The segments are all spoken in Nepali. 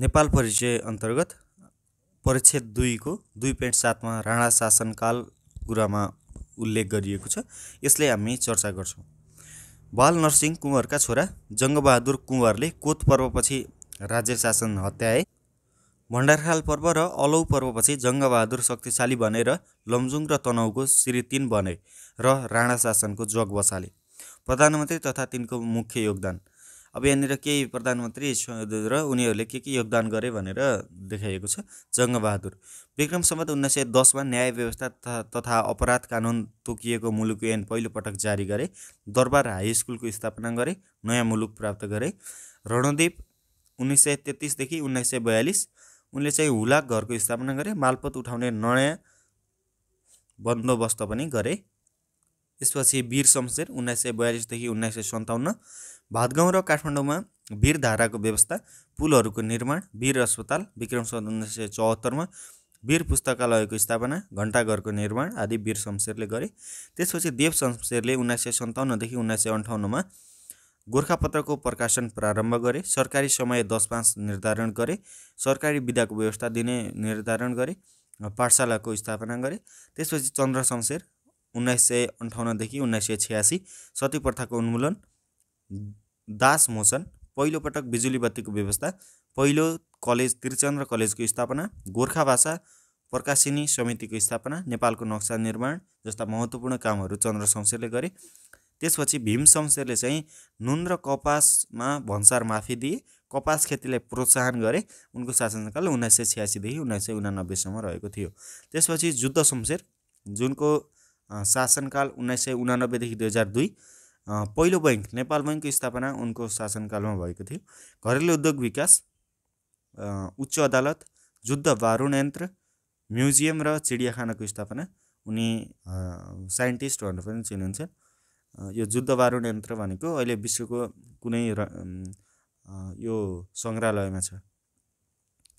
नेपाल परिचय अन्तर्गत परिच्छेद दुईको दुई पोइन्ट सातमा राणा शासनकाल कुरामा उल्लेख गरिएको छ यसले हामी चर्चा गर्छौँ बाल नरसिंह कुँवरका छोरा जङ्गबहादुर कुँवरले कोत पर्वपछि राज्य शासन हत्याए भण्डारखाल पर्व र अलौ पर्वपछि जङ्गबहादुर शक्तिशाली बनेर लमजुङ र तनहुको श्री तिन बने र राणा शासनको जग बसाले प्रधानमन्त्री तथा तिनको मुख्य योगदान अब यहाँनिर केही प्रधानमन्त्री र उनीहरूले के के योगदान गरे भनेर देखाइएको छ जङ्गबहादुर विक्रम सम्बत उन्नाइस सय दसमा न्याय व्यवस्था तथा अपराध कानुन तोकिएको मुलुक ऐन पहिलोपटक जारी गरे दरबार हाई स्कुलको स्थापना गरे नयाँ मुलुक प्राप्त गरे रणदीप उन्नाइस सय तेत्तिसदेखि उन्नाइस सय बयालिस उनले चाहिँ हुलाक घरको स्थापना गरे मालपत उठाउने नयाँ बन्दोबस्त पनि गरे त्यसपछि वीर शमशेर उन्नाइस सय बयालिसदेखि उन्नाइस सय सन्ताउन्न भातगाउँ र काठमाडौँमा वीर धाराको व्यवस्था पुलहरूको निर्माण वीर अस्पताल विक्रम सन् उन्नाइस सय चौहत्तरमा वीर पुस्तकालयको स्थापना घण्टाघरको निर्माण आदि वीर शमशेरले गरे त्यसपछि देव शमशेरले उन्नाइस सय सन्ताउन्नदेखि उन्नाइस सय अन्ठाउन्नमा गोर्खापत्रको प्रकाशन प्रारम्भ गरे सरकारी समय दस पाँच निर्धारण गरे सरकारी विधाको व्यवस्था दिने निर्धारण गरे पाठशालाको स्थापना गरे त्यसपछि चन्द्र शमशेर उन्नाइस सय अन्ठाउन्नदेखि उन्नाइस सय छ्यासी सती प्रथाको उन्मूलन दास मोचन पहिलोपटक बिजुली बत्तीको व्यवस्था पहिलो कलेज त्रिचन्द्र कलेजको स्थापना गोर्खा भाषा प्रकाशिनी समितिको स्थापना नेपालको नक्सा निर्माण जस्ता महत्त्वपूर्ण कामहरू चन्द्र शमशेरले गरे त्यसपछि भीम शमशेरले चाहिँ नुन र कपासमा भन्सार माफी दिए कपास खेतीलाई प्रोत्साहन गरे उनको शासनकाल उन्नाइस सय छ्यासीदेखि उन्नाइस सय उनानब्बेसम्म रहेको थियो त्यसपछि जुद्ध शमशेर जुनको शासनकाल उन्नाइस सय उनानब्बेदेखि दुई हजार दुई पहिलो बैङ्क नेपाल बैङ्कको स्थापना उनको शासनकालमा भएको थियो घरेलु उद्योग विकास उच्च अदालत युद्ध वारुण म्युजियम र चिडियाखानाको स्थापना उनी साइन्टिस्ट भनेर पनि चिनिन्छ यो युद्ध बारुण यन्त्र भनेको अहिले विश्वको कुनै यो सङ्ग्रहालयमा छ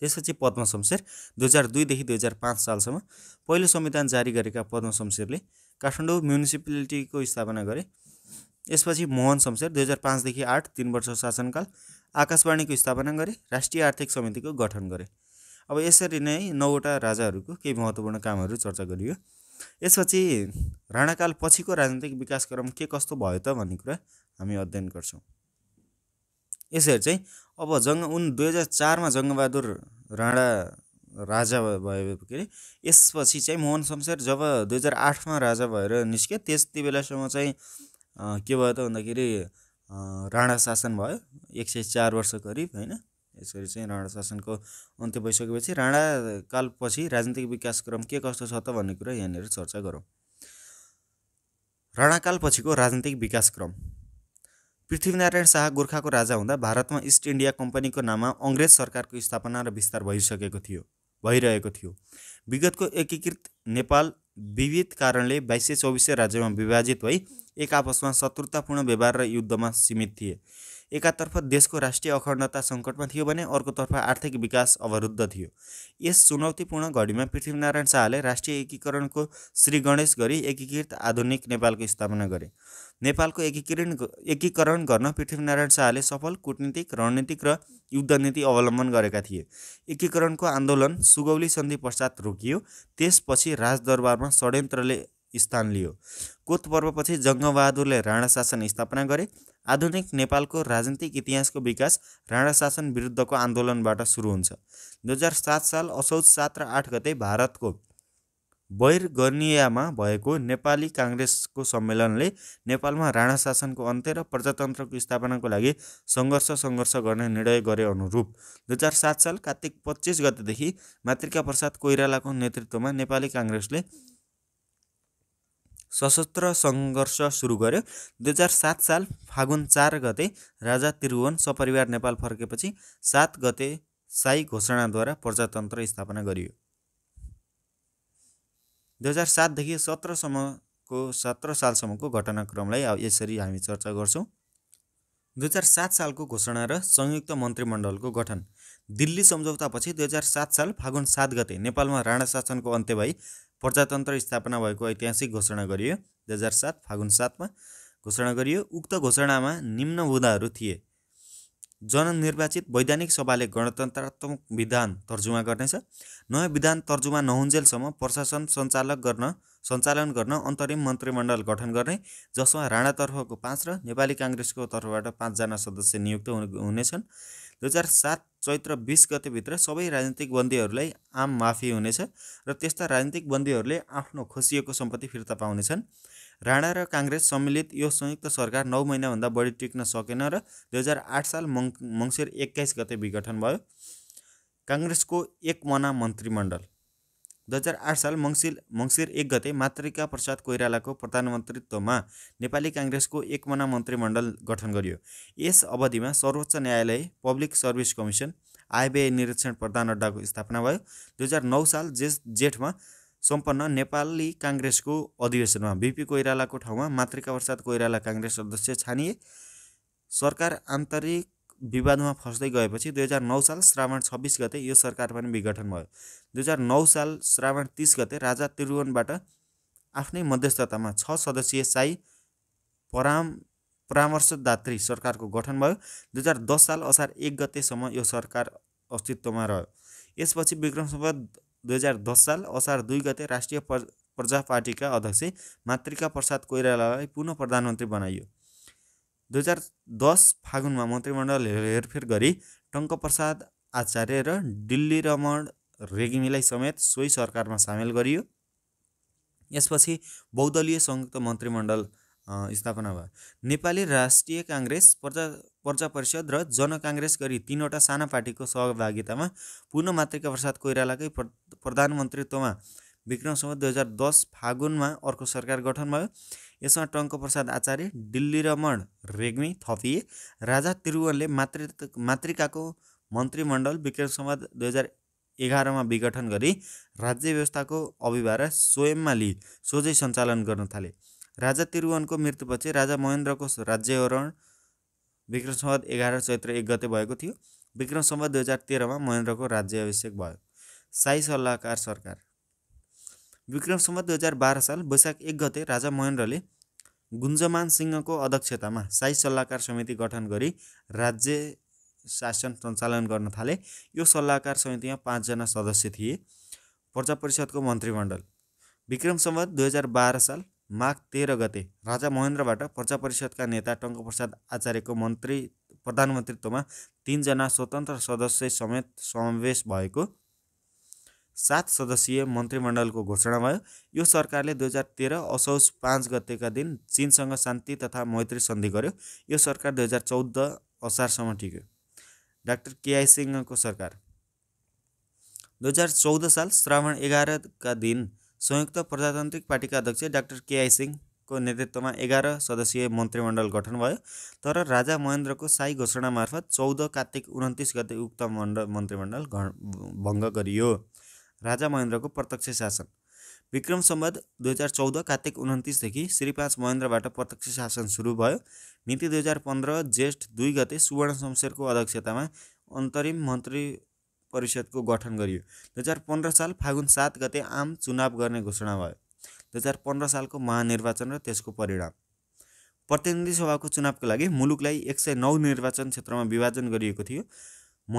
त्यसपछि पद्म शमशेर दुई हजार दुईदेखि दुई हजार पाँच सालसम्म पहिलो संविधान जारी गरेका पद्म शमशेरले काठमाडौँ म्युनिसिपालिटीको स्थापना गरे यसपछि मोहन शमशेर दुई हजार पाँचदेखि आठ तिन वर्ष शासनकाल आकाशवाणीको स्थापना गरे राष्ट्रिय आर्थिक समितिको गठन गरे अब यसरी नै नौवटा राजाहरूको केही महत्त्वपूर्ण कामहरू चर्चा गरियो यसपछि राणाकाल पछिको राजनीतिक विकासक्रम के कस्तो भयो त भन्ने कुरा हामी अध्ययन गर्छौँ यसरी चाहिँ अब जङ्ग उन दुई हजार चारमा जङ्गबहादुर राणा राजा भयो के अरे यसपछि चाहिँ मोहन शमशेर जब दुई हजार आठमा राजा भएर निस्के त्यति बेलासम्म चाहिँ के भयो त भन्दाखेरि राणा शासन भयो एक सय चार वर्ष करिब होइन यसरी चाहिँ राणा शासनको अन्त्य भइसकेपछि राणाकालपछि राजनीतिक विकासक्रम के कस्तो छ त भन्ने कुरा यहाँनिर चर्चा गरौँ राणाकालपछिको राजनीतिक विकासक्रम पृथ्वीनारायण शाह गोर्खाको राजा हुँदा भारतमा इस्ट इन्डिया कम्पनीको नाममा अङ्ग्रेज सरकारको स्थापना र विस्तार भइसकेको थियो भइरहेको थियो विगतको एकीकृत नेपाल विविध कारणले बाइस सय चौबिस राज्यमा विभाजित भई एक आपसमा शत्रुतापूर्ण व्यवहार र युद्धमा सीमित थिए एकातर्फ देशको राष्ट्रिय अखण्डता सङ्कटमा थियो भने अर्कोतर्फ आर्थिक विकास अवरुद्ध थियो यस चुनौतीपूर्ण घडीमा पृथ्वीनारायण शाहले राष्ट्रिय एकीकरणको श्री गणेश गरी एकीकृत आधुनिक नेपालको स्थापना गरे नेपालको एकीकरण एकीकरण गर्न पृथ्वीनारायण शाहले सफल कुटनीतिक रणनीतिक र युद्धनीति अवलम्बन गरेका थिए एकीकरणको आन्दोलन सुगौली सन्धि पश्चात रोकियो त्यसपछि राजदरबारमा षड्यन्त्रले स्थान लियो कोत पर्वपछि जङ्गबहादुरले राणा शासन स्थापना गरे आधुनिक नेपालको राजनीतिक इतिहासको विकास राणा शासन विरुद्धको आन्दोलनबाट सुरु हुन्छ दुई हजार सात साल असौज सात र आठ गते भारतको बैरगनियामा भएको नेपाली काङ्ग्रेसको सम्मेलनले नेपालमा राणा शासनको अन्त्य र प्रजातन्त्रको स्थापनाको लागि सङ्घर्ष सङ्घर्ष गर्ने निर्णय गरे अनुरूप दुई हजार सात साल कार्तिक पच्चिस गतेदेखि मातृका प्रसाद कोइरालाको नेतृत्वमा नेपाली काङ्ग्रेसले सशस्त्र सङ्घर्ष सुरु गर्यो दुई हजार सात साल फागुन चार गते राजा त्रिभुवन सपरिवार नेपाल फर्केपछि सात गते साई घोषणाद्वारा प्रजातन्त्र स्थापना गरियो दुई हजार सातदेखि सत्रसम्मको सत्र सालसम्मको घटनाक्रमलाई यसरी हामी चर्चा गर्छौँ दुई हजार सात सालको घोषणा र संयुक्त मन्त्रीमण्डलको गठन दिल्ली सम्झौतापछि दुई हजार सात साल फागुन सात गते नेपालमा राणा शासनको अन्त्य भई प्रजातन्त्र स्थापना भएको ऐतिहासिक घोषणा गरियो दुई हजार सात फागुन सातमा घोषणा गरियो उक्त घोषणामा निम्न हुँदाहरू थिए जननिर्वाचित वैधानिक सभाले गणतन्त्रात्मक विधान तर्जुमा गर्नेछ नयाँ विधान तर्जुमा नहुन्जेलसम्म प्रशासन सञ्चालक गर्न सञ्चालन गर्न अन्तरिम मन्त्रीमण्डल गठन गर्ने जसमा राणातर्फको पाँच र नेपाली काङ्ग्रेसको तर्फबाट पाँचजना सदस्य नियुक्त हुनेछन् दुई हजार सात चैत्र बिस गतेभित्र सबै राजनीतिक बन्दीहरूलाई आम माफी हुनेछ र त्यस्ता राजनीतिक बन्दीहरूले आफ्नो खोसिएको सम्पत्ति फिर्ता पाउनेछन् राणा र काङ्ग्रेस सम्मिलित यो संयुक्त सरकार नौ महिनाभन्दा बढी टिक्न सकेन र दुई हजार आठ साल मङ मङ्सिर एक्काइस गते विघटन भयो काङ्ग्रेसको एक मना मन्त्रीमण्डल दुई हजार आठ साल मङ्सिर मङ्सिर एक गते मातृका प्रसाद कोइरालाको प्रधानमन्त्रीत्वमा नेपाली काङ्ग्रेसको एकमना मन्त्रीमण्डल गठन गरियो यस अवधिमा सर्वोच्च न्यायालय पब्लिक सर्भिस कमिसन आइबिआई निरीक्षण प्रधान अड्डाको स्थापना भयो दुई हजार नौ साल जे जेठमा सम्पन्न नेपाली काङ्ग्रेसको अधिवेशनमा बिपी कोइरालाको ठाउँमा मातृका प्रसाद कोइराला काङ्ग्रेस सदस्य छानिए सरकार आन्तरिक विवादमा फस्दै गएपछि दुई हजार नौ साल श्रावण छब्बिस गते यो सरकार पनि विघटन भयो दुई हजार नौ साल श्रावण तिस गते राजा त्रिभुवनबाट आफ्नै मध्यस्थतामा छ सदस्यीय साई पराम परामर्शदात्री सरकारको गठन भयो दुई हजार दस साल असार एक गतेसम्म यो सरकार अस्तित्वमा रह्यो यसपछि विक्रमसम्बत दुई हजार दस साल असार दुई गते राष्ट्रिय प्रजा पार्टीका अध्यक्ष मातृका प्रसाद कोइरालालाई पुनः प्रधानमन्त्री बनाइयो दुई हजार दस फागुनमा मन्त्रीमण्डल हेरफेर गरी टङ्कप्रसाद आचार्य र दिल्ली रमण रेग्मीलाई समेत सोही सरकारमा सामेल गरियो यसपछि बहुदलीय संयुक्त मन्त्रीमण्डल स्थापना भयो नेपाली राष्ट्रिय काङ्ग्रेस प्रजा प्रजा परिषद र जन जनकाङ्ग्रेस गरी तिनवटा साना पार्टीको सहभागितामा पुनः मातृका प्रसाद कोइरालाकै प्रधानमन्त्रीत्वमा विक्रमसम्म दुई हजार दस फागुनमा अर्को सरकार गठन भयो यसमा प्रसाद आचार्य दिल्ली रमण रेग्मी थपिए राजा त्रिभुवनले मातृ मातृकाको मन्त्रीमण्डल विक्रम सम्वाद दुई हजार एघारमा विघटन गरी राज्य व्यवस्थाको अभिभार स्वयंमा लिई सोझै सञ्चालन गर्न थाले राजा त्रिभुवनको मृत्युपछि राजा महेन्द्रको राज्यवरण विक्रम सम्वत एघार चैत्र एक गते भएको थियो विक्रम सम्वत दुई हजार तेह्रमा महेन्द्रको राज्य अभिषेक भयो साई सल्लाहकार सरकार विक्रम सम्बत दुई हजार बाह्र साल वैशाख एक गते राजा महेन्द्रले गुन्जमान सिंहको अध्यक्षतामा साई सल्लाहकार समिति गठन गरी राज्य शासन सञ्चालन गर्न थाले यो सल्लाहकार समितिमा पाँचजना सदस्य थिए प्रजा परिषदको मन्त्रीमण्डल विक्रम सम्बत दुई हजार बाह्र साल माघ तेह्र गते राजा महेन्द्रबाट प्रजा परिषदका नेता टङ्कप्रसाद आचार्यको मन्त्री प्रधानमन्त्रीत्वमा तिनजना स्वतन्त्र सदस्य समेत समावेश भएको सात सदस्यीय मन्त्रीमण्डलको घोषणा भयो यो सरकारले दुई हजार तेह्र असौज पाँच गतेका दिन चिनसँग शान्ति तथा मैत्री सन्धि गर्यो यो सरकार दुई हजार चौध असारसम्म टिक्यो डाक्टर केआई सिंहको सरकार दुई हजार चौध साल श्रावण एघारका दिन संयुक्त प्रजातान्त्रिक पार्टीका अध्यक्ष डाक्टर केआई सिंहको नेतृत्वमा एघार सदस्यीय मन्त्रीमण्डल गठन भयो तर राजा महेन्द्रको साई घोषणा मार्फत चौध कार्तिक उन्तिस गते उक्त मण्ड मन्त्रीमण्डल भङ्ग गरियो राजा महेन्द्रको प्रत्यक्ष शासन विक्रम सम्बत दुई हजार चौध कार्तिक उन्तिसदेखि श्री पाँच महेन्द्रबाट प्रत्यक्ष शासन सुरु भयो मिति दुई हजार पन्ध्र ज्येष्ठ दुई गते सुवर्ण शमशेरको अध्यक्षतामा अन्तरिम मन्त्री परिषदको गठन गरियो दुई हजार पन्ध्र साल फागुन सात गते आम चुनाव गर्ने घोषणा भयो दुई हजार पन्ध्र सालको महानिर्वाचन र त्यसको परिणाम प्रतिनिधि सभाको चुनावको लागि मुलुकलाई एक सय नौ निर्वाचन क्षेत्रमा विभाजन गरिएको थियो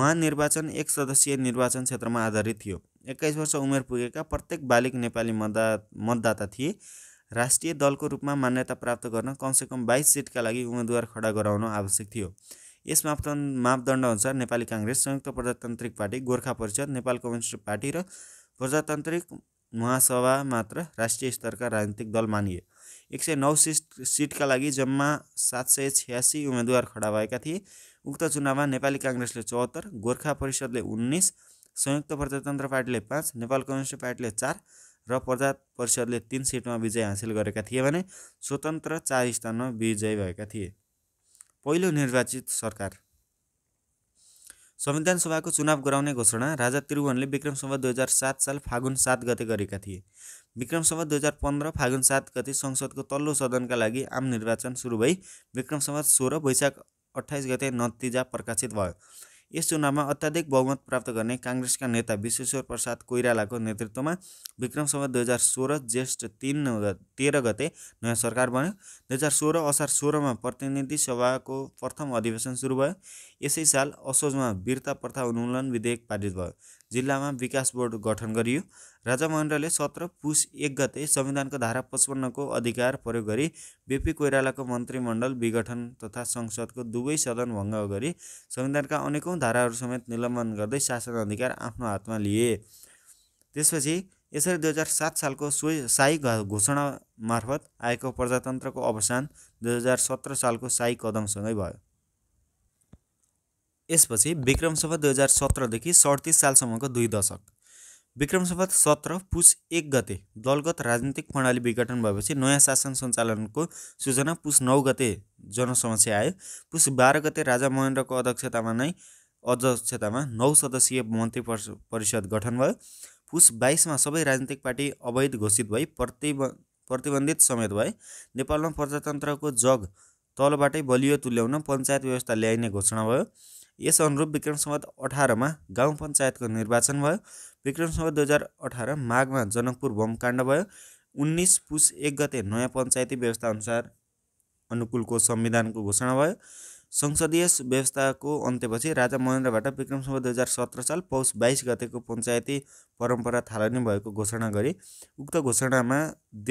निर्वाचन एक सदस्यीय निर्वाचन क्षेत्रमा आधारित थियो एक्काइस वर्ष उमेर पुगेका प्रत्येक बालिक नेपाली मतदा मतदाता थिए राष्ट्रिय दलको रूपमा मान्यता प्राप्त गर्न कमसेकम बाइस सिटका लागि उम्मेद्वार खडा गराउन आवश्यक थियो यस मापदण्ड मापदण्डअनुसार नेपाली काङ्ग्रेस संयुक्त प्रजातान्त्रिक पार्टी गोर्खा परिषद नेपाल कम्युनिस्ट पार्टी र प्रजातान्त्रिक महासभा मात्र राष्ट्रिय स्तरका राजनीतिक दल मानिए एक सय नौ सिट सिटका लागि जम्मा सात सय छ्यासी उम्मेद्वार खडा भएका थिए उक्त चुनावमा नेपाली काङ्ग्रेसले चौहत्तर गोर्खा परिषदले उन्नाइस संयुक्त प्रजातन्त्र पार्टीले पाँच नेपाल कम्युनिस्ट पार्टीले चार र प्रजा परिषदले तिन सिटमा विजय हासिल गरेका थिए भने स्वतन्त्र चार स्थानमा विजय भएका थिए पहिलो निर्वाचित सरकार संविधान सभाको चुनाव गराउने घोषणा राजा त्रिभुवनले विक्रम सभा दुई हजार सात साल फागुन सात गते गरेका थिए विक्रम सभा दुई हजार पन्ध्र फागुन सात गते संसदको तल्लो सदनका लागि आम निर्वाचन सुरु भई विक्रम सभा सोह्र वैशाख अठाइस गते नतिजा प्रकाशित भयो यस चुनावमा अत्याधिक बहुमत प्राप्त गर्ने काङ्ग्रेसका नेता विश्वेश्वर प्रसाद कोइरालाको नेतृत्वमा विक्रमसम्म दुई हजार सोह्र ज्येष्ठ तिन तेह्र गते नयाँ सरकार बन्यो दुई हजार सोह्र असार सोह्रमा प्रतिनिधि सभाको प्रथम अधिवेशन सुरु भयो यसै साल असोजमा वीरता प्रथा उन्मूलन विधेयक पारित भयो जिल्लामा विकास बोर्ड गठन गरियो राजा महेन्द्रले सत्र पुस एक गते संविधानको धारा पचपन्नको अधिकार प्रयोग गरी बेपी कोइरालाको मन्त्रीमण्डल विघटन तथा संसदको दुवै सदन भङ्ग गरी संविधानका अनेकौँ धाराहरू समेत निलम्बन गर्दै शासन अधिकार आफ्नो हातमा लिए त्यसपछि यसरी दुई हजार सात सालको सोही साई घोषणा मार्फत आएको प्रजातन्त्रको अवसान दुई हजार सत्र सालको साई कदमसँगै भयो यसपछि विक्रम सभा दुई हजार सत्रदेखि सडतिस सालसम्मको दुई दशक विक्रम सभा सत्र पुस एक गते दलगत राजनीतिक प्रणाली विघटन भएपछि नयाँ शासन सञ्चालनको सूचना पुस नौ गते जनसमस्या आयो पुस बाह्र गते राजा महेन्द्रको अध्यक्षतामा नै अध्यक्षतामा नौ सदस्यीय मन्त्री परिषद गठन भयो पुस बाइसमा सबै राजनीतिक पार्टी अवैध घोषित भई प्रतिब प्रतिबन्धित समेत भए नेपालमा प्रजातन्त्रको जग तलबाटै बलियो तुल्याउन पञ्चायत व्यवस्था ल्याइने घोषणा भयो यस अनुरूप विक्रम सम्वत अठारमा गाउँ पञ्चायतको निर्वाचन भयो विक्रम सम्वत दुई हजार अठार माघमा जनकपुर बमकाण्ड भयो उन्नाइस पुस एक गते नयाँ पञ्चायती व्यवस्थाअनुसार अनुकूलको संविधानको घोषणा भयो संसदीय व्यवस्थाको अन्त्यपछि राजा महेन्द्रबाट विक्रमसम्म दुई हजार सत्र साल पौष बाइस गतेको पञ्चायती परम्परा थालनी भएको घोषणा गरी उक्त घोषणामा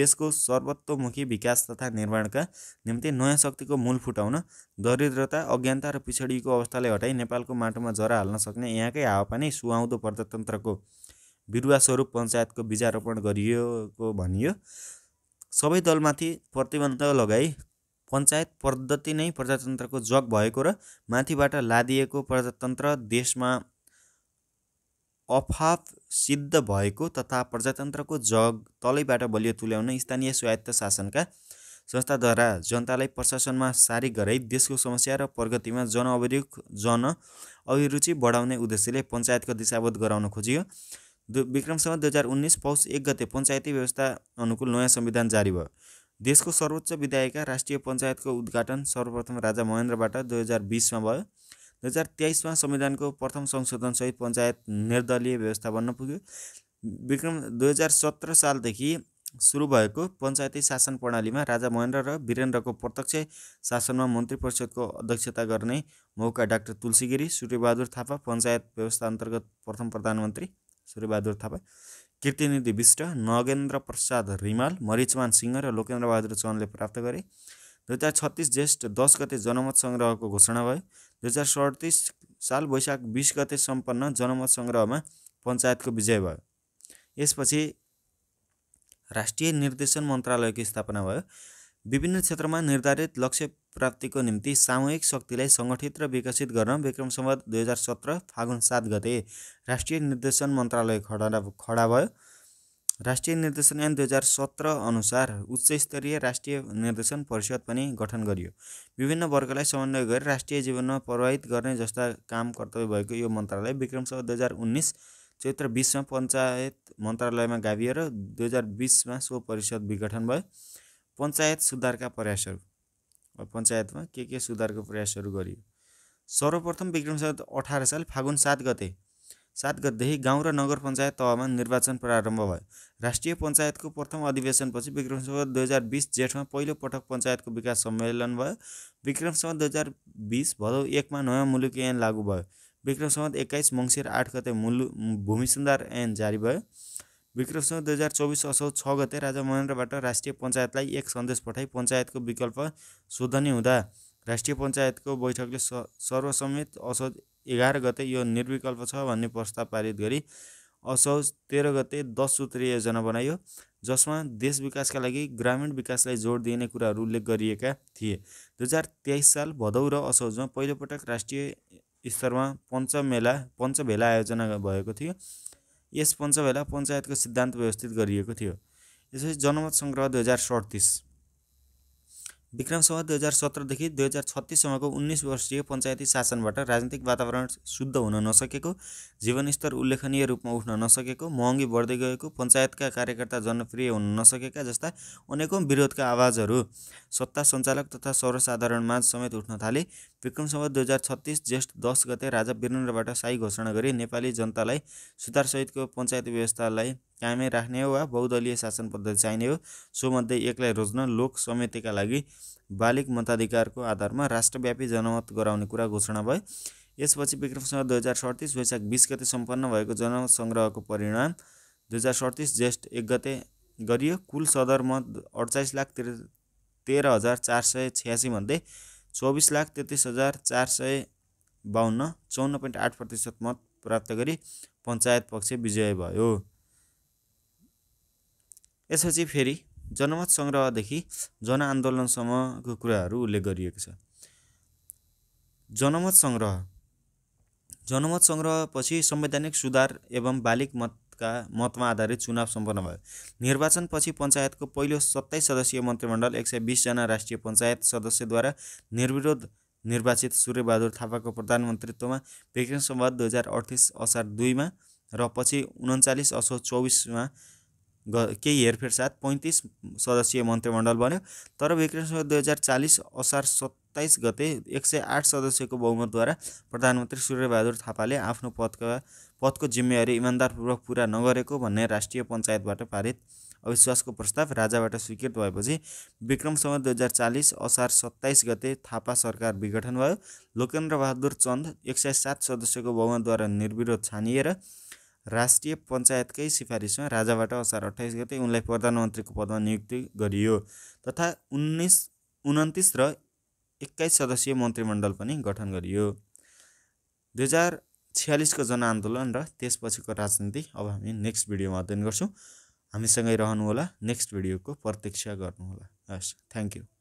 देशको सर्वत्वमुखी विकास तथा निर्माणका निम्ति नयाँ शक्तिको मूल फुटाउन दरिद्रता अज्ञानता र पिछडिएको अवस्थालाई हटाई नेपालको माटोमा जरा हाल्न सक्ने यहाँकै हावापानी सुहाउँदो प्रजातन्त्रको बिरुवा स्वरूप पञ्चायतको बिजारोपण गरिएको भनियो सबै दलमाथि प्रतिबन्ध लगाई पञ्चायत पद्धति नै प्रजातन्त्रको जग भएको र माथिबाट लादिएको प्रजातन्त्र देशमा अफाप सिद्ध भएको तथा प्रजातन्त्रको जग तलैबाट बलियो तुल्याउन स्थानीय स्वायत्त शासनका संस्थाद्वारा जनतालाई प्रशासनमा सारी गराइ देशको समस्या र प्रगतिमा जनअभिरुख जन अभिरुचि बढाउने उद्देश्यले पञ्चायतको दिशाबोध गराउन खोजियो विक्रमसम्म दुई हजार उन्नाइस पौष एक गते पञ्चायती व्यवस्था अनुकूल नयाँ संविधान जारी भयो देशको सर्वोच्च विधायिका राष्ट्रिय पञ्चायतको उद्घाटन सर्वप्रथम राजा महेन्द्रबाट दुई हजार बिसमा भयो दुई हजार तेइसमा संविधानको प्रथम संशोधनसहित पञ्चायत निर्दलीय व्यवस्था बन्न पुग्यो विक्रम दुई हजार सत्र सालदेखि सुरु भएको पञ्चायती शासन प्रणालीमा राजा महेन्द्र र वीरेन्द्रको प्रत्यक्ष शासनमा मन्त्री परिषदको अध्यक्षता गर्ने मौका डाक्टर तुलसी गिरी सूर्यबहादुर थापा पञ्चायत व्यवस्था अन्तर्गत प्रथम प्रधानमन्त्री सूर्यबहादुर थापा कृतिनिधि विष्ट नगेन्द्र प्रसाद रिमाल मरिचमान सिंह र लोकेन्द्र बहादुर चौहानले प्राप्त गरे दुई हजार छत्तिस ज्येष्ठ दस गते जनमत सङ्ग्रहको घोषणा भयो दुई हजार सडतिस साल वैशाख बिस गते सम्पन्न जनमत सङ्ग्रहमा पञ्चायतको विजय भयो यसपछि राष्ट्रिय निर्देशन मन्त्रालयको स्थापना भयो विभिन्न क्षेत्रमा निर्धारित लक्ष्य प्राप्तिको निम्ति सामूहिक शक्तिलाई सङ्गठित र विकसित गर्न विक्रम सम्वत दुई हजार सत्र फागुन सात गते राष्ट्रिय निर्देशन मन्त्रालय खडा खडा भयो राष्ट्रिय निर्देशन ऐन दुई हजार सत्र अनुसार उच्च स्तरीय राष्ट्रिय निर्देशन परिषद पनि गठन गरियो विभिन्न वर्गलाई समन्वय गरी राष्ट्रिय जीवनमा प्रभावित गर्ने जस्ता काम कर्तव्य भएको यो मन्त्रालय विक्रम सम्वत दुई हजार उन्नाइस चैत्र बिसमा पञ्चायत मन्त्रालयमा गाभियो र दुई हजार बिसमा सो परिषद विघटन भयो पञ्चायत सुधारका प्रयासहरू पञ्चायतमा के के सुधारको प्रयासहरू गरियो सर्वप्रथम विक्रमसम्मत अठार साल फागुन सात गते सात गतेदेखि गाउँ र नगर पञ्चायत तहमा निर्वाचन प्रारम्भ भयो राष्ट्रिय पञ्चायतको प्रथम अधिवेशनपछि विक्रमसम्म दुई हजार बिस जेठमा पहिलो पटक पञ्चायतको विकास सम्मेलन भयो विक्रमसम्म दुई हजार बिस भदौ एकमा नयाँ मुलुक ऐन लागू भयो विक्रमसम्म एक्काइस मङ्सिर आठ गते मुलु भूमि सुधार ऐन जारी भयो विक्रमसँग दुई हजार चौबिस असौ छ गते राजा महेन्द्रबाट राष्ट्रिय पञ्चायतलाई एक सन्देश पठाई पञ्चायतको विकल्प शोधनी हुँदा राष्ट्रिय पञ्चायतको बैठकले स सर्वसम्मित असोज एघार गते यो निर्विकल्प छ भन्ने प्रस्ताव पारित गरी असौज तेह्र गते दस सूत्रीय योजना बनायो जसमा देश विकासका लागि ग्रामीण विकासलाई जोड दिने कुराहरू उल्लेख गरिएका थिए दुई हजार तेइस साल भदौ र असौजमा पहिलोपटक राष्ट्रिय स्तरमा पञ्चमेला पञ्चभेला आयोजना भएको थियो यस पञ्चबेला पञ्चायतको सिद्धान्त व्यवस्थित गरिएको थियो यसपछि जनमत सङ्ग्रह दुई हजार सडतिस विक्रमसभा दुई हजार सत्रदेखि दुई हजार छत्तिससम्मको उन्नाइस वर्षीय पञ्चायती शासनबाट राजनीतिक वातावरण शुद्ध हुन नसकेको जीवनस्तर उल्लेखनीय रूपमा उठ्न नसकेको महँगी बढ्दै गएको पञ्चायतका कार्यकर्ता जनप्रिय हुन नसकेका जस्ता अनेकौँ विरोधका आवाजहरू सत्ता सञ्चालक तथा सर्वसाधारण माझ समेत उठ्न थाले विक्रम सम्वत दुई हजार छत्तिस ज्येष्ठ दस गते राजा वीरेन्द्रबाट साई घोषणा गरी नेपाली जनतालाई सुधारसहितको पञ्चायत व्यवस्थालाई कायमै राख्ने हो वा बहुदलीय शासन पद्धति चाहिने हो सोमध्ये एकलाई रोज्न लोक समितिका लागि बालिक मताधिकारको आधारमा राष्ट्रव्यापी जनमत गराउने कुरा घोषणा भयो यसपछि विक्रमसँग दुई हजार सडतिस वैशाख बिस गते सम्पन्न भएको जनमत सङ्ग्रहको परिणाम दुई हजार सडतिस ज्येष्ठ एक गते गरियो कुल सदरमत अडचालिस लाख तेह्र हजार चार सय छ्यासीमध्ये चौबिस लाख तेत्तिस हजार चार सय बाहन्न चौन्न पोइन्ट आठ प्रतिशत मत प्राप्त गरी पञ्चायत पक्ष विजय भयो यसपछि फेरि जनमत सङ्ग्रहदेखि जनआन्दोलनसम्मको कुराहरू उल्लेख गरिएको छ जनमत सङ्ग्रह जनमत सङ्ग्रहपछि संवैधानिक सुधार एवं बालिक मत का मतमा आधारित चुनाव सम्पन्न भयो निर्वाचनपछि पञ्चायतको पहिलो सत्ताइस सदस्यीय मन्त्रीमण्डल एक सय बिसजना राष्ट्रिय पञ्चायत सदस्यद्वारा निर्विरोध निर्वाचित सूर्यबहादुर थापाको प्रधानमन्त्रीत्वमा विक्रम सम्वाद दुई हजार अडतिस असार दुईमा र पछि उन्चालिस असो चौबिसमा ग केही हेरफेर साथ पैँतिस सदस्यीय मन्त्रीमण्डल बन्यो तर विक्रमसम्म दुई हजार चालिस असार सत्ताइस गते एक सय आठ सदस्यको बहुमतद्वारा प्रधानमन्त्री सूर्यबहादुर थापाले आफ्नो पदका पदको जिम्मेवारी इमान्दारपूर्वक पुरा नगरेको भन्ने राष्ट्रिय पञ्चायतबाट पारित अविश्वासको प्रस्ताव राजाबाट स्वीकृत भएपछि विक्रमसम्म दुई हजार चालिस असार सत्ताइस गते थापा सरकार विघटन भयो बहादुर चन्द एक सय सात सदस्यको बहुमतद्वारा निर्विरोध छानिएर राष्ट्रिय पञ्चायतकै सिफारिसमा राजाबाट असार अठाइस गते उनलाई प्रधानमन्त्रीको पदमा नियुक्ति गरियो तथा उन्नाइस उन्तिस र एक्काइस सदस्यीय मन्त्रीमण्डल पनि गठन गरियो दुई हजार छ्यालिसको जनआन्दोलन र त्यसपछिको राजनीति अब हामी नेक्स्ट भिडियोमा अध्ययन गर्छौँ हामीसँगै रहनुहोला नेक्स्ट भिडियोको प्रतीक्षा गर्नुहोला हस् थ्याङ्क यू